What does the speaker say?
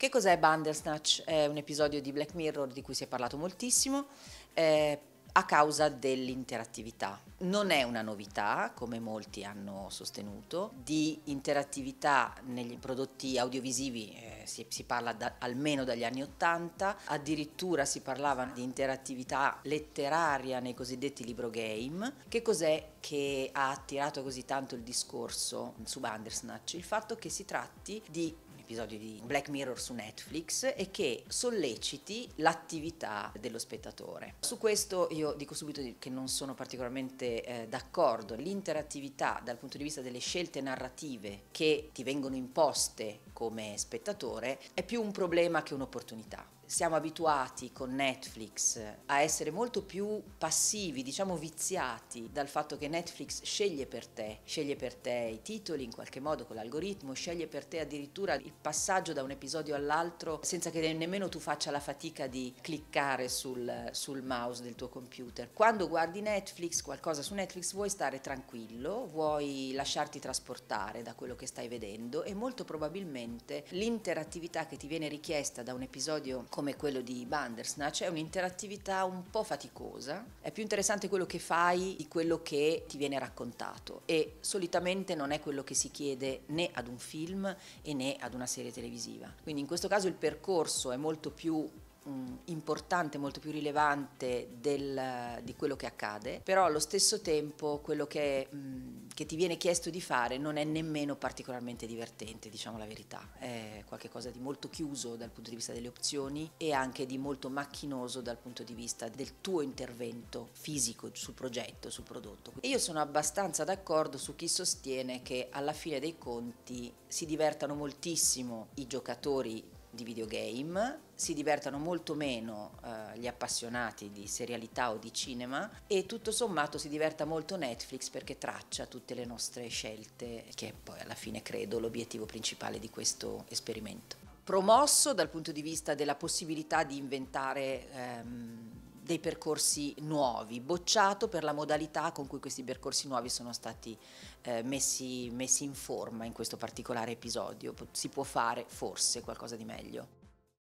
Che cos'è Bandersnatch? È un episodio di Black Mirror di cui si è parlato moltissimo. Eh, a causa dell'interattività. Non è una novità, come molti hanno sostenuto, di interattività negli prodotti audiovisivi eh, si, si, parla da, almeno dagli anni Ottanta, addirittura si parlava di interattività letteraria nei cosiddetti libro game. Che cos'è che ha attirato così tanto il discorso su Bandersnatch? Il fatto che si tratti di episodio di Black Mirror su Netflix e che solleciti l'attività dello spettatore. Su questo io dico subito che non sono particolarmente eh, d'accordo. L'interattività dal punto di vista delle scelte narrative che ti vengono imposte come spettatore è più un problema che un'opportunità siamo abituati con Netflix eh, a essere molto più passivi, diciamo viziati dal fatto che Netflix sceglie per te, sceglie per te i titoli in qualche modo con l'algoritmo, sceglie per te addirittura il passaggio da un episodio all'altro senza che nemmeno tu faccia la fatica di cliccare sul, sul mouse del tuo computer. Quando guardi Netflix, qualcosa su Netflix, vuoi stare tranquillo, vuoi lasciarti trasportare da quello che stai vedendo e molto probabilmente l'interattività che ti viene richiesta da un episodio con come quello di Bandersnatch è un'interattività un po' faticosa, è più interessante quello che fai di quello che ti viene raccontato e solitamente non è quello che si chiede né ad un film e né ad una serie televisiva. Quindi in questo caso il percorso è molto più mm, importante, molto più rilevante del, di quello che accade, però allo stesso tempo quello che mh, mm, che ti viene chiesto di fare non è nemmeno particolarmente divertente, diciamo la verità. È qualcosa di molto chiuso dal punto di vista delle opzioni e anche di molto macchinoso dal punto di vista del tuo intervento fisico sul progetto, sul prodotto. E io sono abbastanza d'accordo su chi sostiene che alla fine dei conti si divertano moltissimo i giocatori di videogame, si divertano molto meno eh, gli appassionati di serialità o di cinema e tutto sommato si diverta molto Netflix perché traccia tutte le nostre scelte, che poi alla fine credo l'obiettivo principale di questo esperimento. Promosso dal punto di vista della possibilità di inventare ehm, dei percorsi nuovi, bocciato per la modalità con cui questi percorsi nuovi sono stati eh, messi, messi in forma in questo particolare episodio. Si può fare forse qualcosa di meglio.